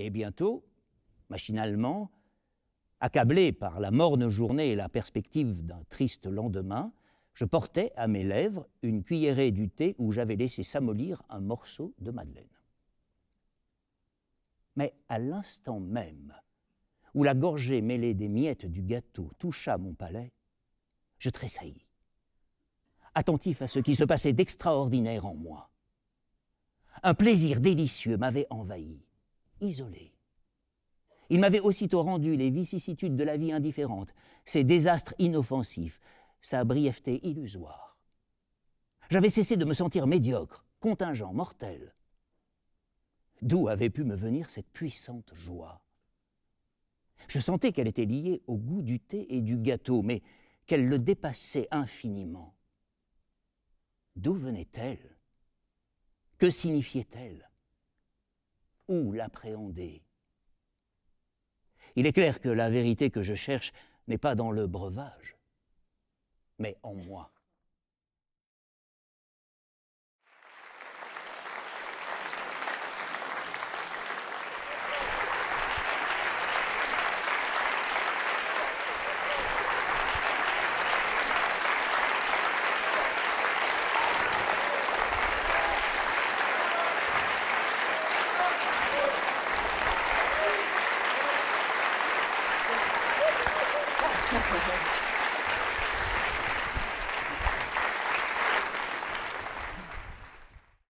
Et bientôt, machinalement, accablé par la morne journée et la perspective d'un triste lendemain, je portais à mes lèvres une cuillerée du thé où j'avais laissé s'amollir un morceau de madeleine. Mais à l'instant même où la gorgée mêlée des miettes du gâteau toucha mon palais, je tressaillis, attentif à ce qui se passait d'extraordinaire en moi. Un plaisir délicieux m'avait envahi isolé. Il m'avait aussitôt rendu les vicissitudes de la vie indifférentes, ses désastres inoffensifs, sa brièveté illusoire. J'avais cessé de me sentir médiocre, contingent, mortel. D'où avait pu me venir cette puissante joie Je sentais qu'elle était liée au goût du thé et du gâteau, mais qu'elle le dépassait infiniment. D'où venait-elle Que signifiait-elle où l'appréhender. Il est clair que la vérité que je cherche n'est pas dans le breuvage, mais en moi. Thank you.